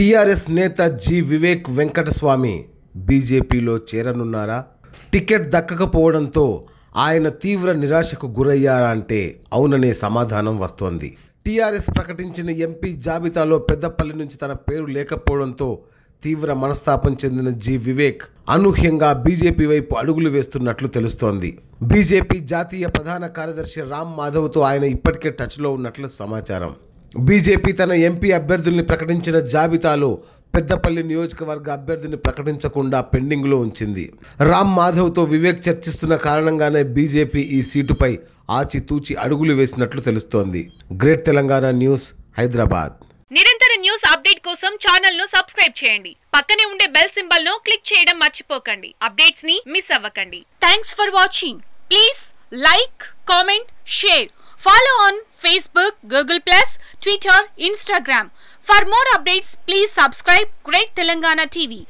TRS నేత G Vivek Venkataswamy బీజేపీలో చేరనున్నారా ticket దక్కకపోవడంతో ఆయన తీవ్ర నిరాశకు గురయ్యారా అంటే అవుననే సమాధానం వస్తోంది టీఆర్ఎస్ ప్రకటించిన ఎంపీ జాబితాలో పెద్దపల్లి నుంచి తన పేరు లేకపోవడంతో తీవ్ర మనస్తాపం చెందిన జి వివేక్ అనూహ్యంగా బీజేపీ వైపు అడుగులు వేస్తున్నట్లు తెలుస్తోంది బీజేపీ జాతీయ ప్రధాన కార్యదర్శి రామ్ మాధవ్తో ఆయన ఇప్పటికే టచ్లో ఉన్నట్లు సమాచారం బీజేపీ తన ఎంపీ అభ్యర్థుల్ని ప్రకటించిన జాబితాలో పెద్దపల్లి నియోజకవర్గ అభ్యర్థిని ప్రకటించకుండా పెండింగ్లో ఉంచింది రామ్ మాధవ్తో వివేక్ చర్చిస్తున్న కారణంగానే బీజేపీ ఈ సీటుపై ఆచితూచి అడుగులు వేసినట్లు తెలుస్తోంది గ్రేట్ తెలంగాణ న్యూస్ హైదరాబాద్ నిరంతర న్యూస్ అప్డేట్ కోసం ఛానల్ ను సబ్స్క్రైబ్ చేయండి పక్కనే ఉండే బెల్ సింబల్ ను క్లిక్ చేయడం మర్చిపోకండి అప్డేట్స్ ని మిస్ అవ్వకండి thanks for watching please like comment share follow on Facebook Google plus Twitter Instagram for more updates please subscribe great Telangana TV